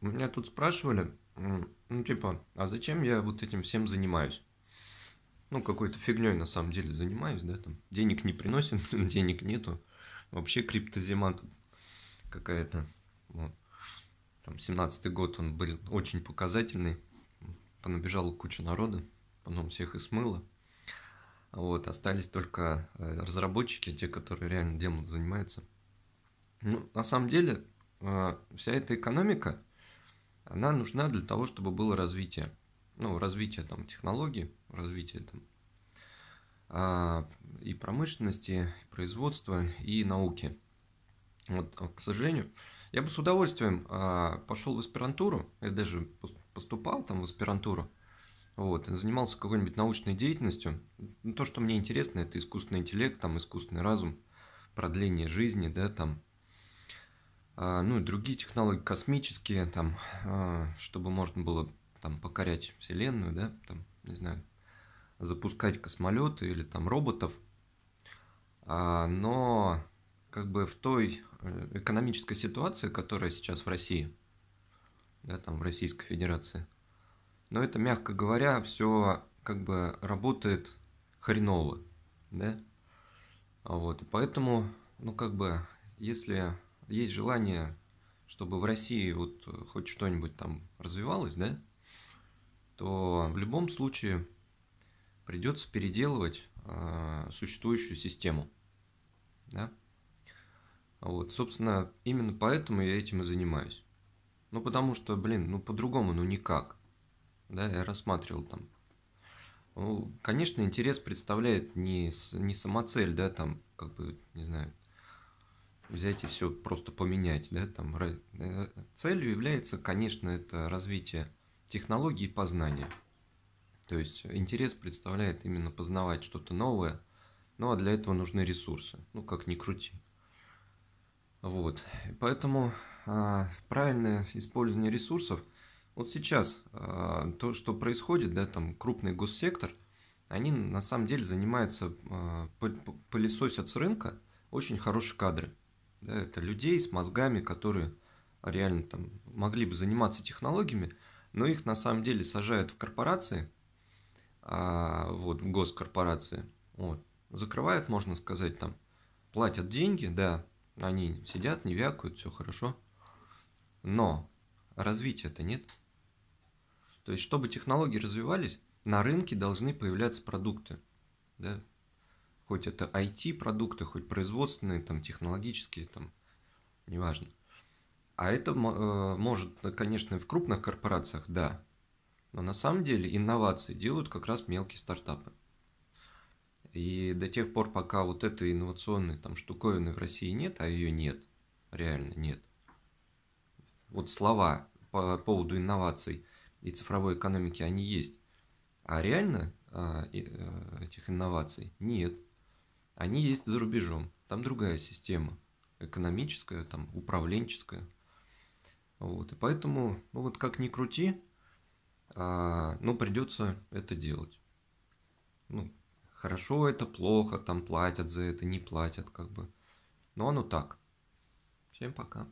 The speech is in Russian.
Меня тут спрашивали, ну типа, а зачем я вот этим всем занимаюсь? Ну, какой-то фигней на самом деле занимаюсь, да, там денег не приносит, денег нету. Вообще криптозима тут какая-то. Вот. Там 17 год он был очень показательный. Понабежала куча народа, потом всех и смыло. Вот, остались только э, разработчики, те, которые реально демон занимаются. Ну, на самом деле, э, вся эта экономика, она нужна для того, чтобы было развитие. Ну, развитие там, технологий, развитие там, а, и промышленности, и производства, и науки. Вот, а, к сожалению, я бы с удовольствием а, пошел в аспирантуру, я даже поступал там в аспирантуру, вот, занимался какой-нибудь научной деятельностью. Ну, то, что мне интересно, это искусственный интеллект, там, искусственный разум, продление жизни, да, там, а, ну и другие технологии космические, там, а, чтобы можно было там покорять Вселенную, да, там, не знаю, запускать космолеты или там роботов. А, но как бы в той э, экономической ситуации, которая сейчас в России, да, там в Российской Федерации, но это, мягко говоря, все как бы работает хреново, да, вот, и поэтому, ну, как бы, если есть желание, чтобы в России вот э, хоть что-нибудь там развивалось, да, то в любом случае придется переделывать э, существующую систему. Да? Вот, собственно, именно поэтому я этим и занимаюсь. Ну, потому что, блин, ну по-другому, ну никак. Да, я рассматривал там. Ну, конечно, интерес представляет не, не самоцель, да, там, как бы, не знаю, взять и все просто поменять. Да, там, э, целью является, конечно, это развитие технологий познания. То есть интерес представляет именно познавать что-то новое, ну а для этого нужны ресурсы, ну как ни крути. Вот, поэтому а, правильное использование ресурсов, вот сейчас а, то, что происходит, да, там крупный госсектор, они на самом деле занимаются, а, пылесосят с рынка очень хорошие кадры. Да, это людей с мозгами, которые реально там могли бы заниматься технологиями, но их на самом деле сажают в корпорации, а, вот, в госкорпорации. Вот, закрывают, можно сказать, там, платят деньги, да, они сидят, не вякают, все хорошо. Но развития-то нет. То есть, чтобы технологии развивались, на рынке должны появляться продукты. Да? хоть это IT-продукты, хоть производственные, там, технологические, там, неважно. А это э, может, э, конечно, в крупных корпорациях, да, но на самом деле инновации делают как раз мелкие стартапы. И до тех пор, пока вот этой инновационной там штуковины в России нет, а ее нет, реально нет, вот слова по поводу инноваций и цифровой экономики, они есть. А реально а, и, э, этих инноваций нет – они есть за рубежом. Там другая система. Экономическая, там, управленческая. Вот. И поэтому, ну вот как ни крути, а, ну придется это делать. Ну, хорошо это, плохо, там платят за это, не платят, как бы. Но оно так. Всем пока.